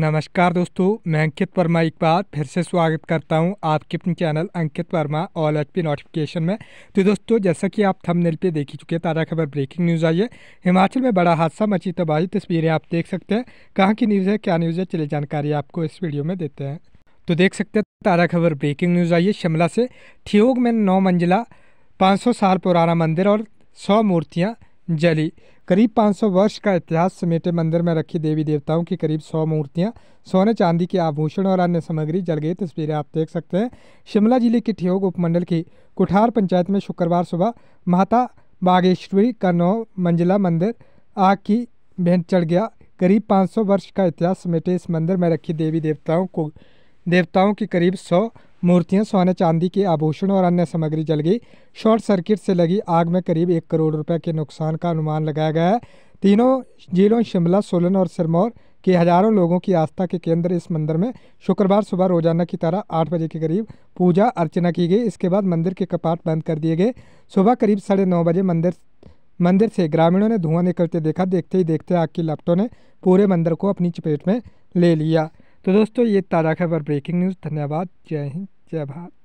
नमस्कार दोस्तों मैं अंकित वर्मा एक बार फिर से स्वागत करता हूं आपके अपने channel Ankit Varma all H P notification में तो दोस्तों जैसा कि आप थंबनेल पे देख ही चुके हैं ताज़ा खबर ब्रेकिंग न्यूज़ आई है हिमाचल में बड़ा हादसा मची तबाही तस्वीरें आप देख सकते हैं कहाँ की न्यूज़ है क्या न्यूज़ है चलिए जानकारी आपको इस वीडियो में देते हैं तो देख सकते हैं ताज़ा खबर ब्रेकिंग न्यूज़ आई है शिमला से ठियोग में नौ मंजिला पाँच साल पुराना मंदिर और सौ मूर्तियाँ जली करीब 500 वर्ष का इतिहास समेटे मंदिर में रखी देवी देवताओं की करीब 100 मूर्तियां सोने चांदी के आभूषण और अन्य सामग्री जल गई तस्वीरें आप देख सकते हैं शिमला जिले के ठियोग उपमंडल की कुठार पंचायत में शुक्रवार सुबह माता बागेश्वरी का नौ मंजिला मंदिर आग की भेंट चढ़ गया करीब 500 वर्ष का इतिहास समेटे इस मंदिर में रखी देवी देवताओं को देवताओं की करीब सौ मूर्तियां सोने चांदी के आभूषण और अन्य सामग्री जल गई शॉर्ट सर्किट से लगी आग में करीब एक करोड़ रुपए के नुकसान का अनुमान लगाया गया है तीनों जिलों शिमला सोलन और सिरमौर के हजारों लोगों की आस्था के केंद्र इस मंदिर में शुक्रवार सुबह रोजाना की तरह आठ बजे के करीब पूजा अर्चना की गई इसके बाद मंदिर के कपाट बंद कर दिए गए सुबह करीब साढ़े नौ बजे मंदिर मंदिर से ग्रामीणों ने धुआं निकलते देखा देखते ही देखते आग की लपटों ने पूरे मंदिर को अपनी चपेट में ले लिया तो दोस्तों ये ताज़ा खबर ब्रेकिंग न्यूज़ धन्यवाद जय हिंद जय भारत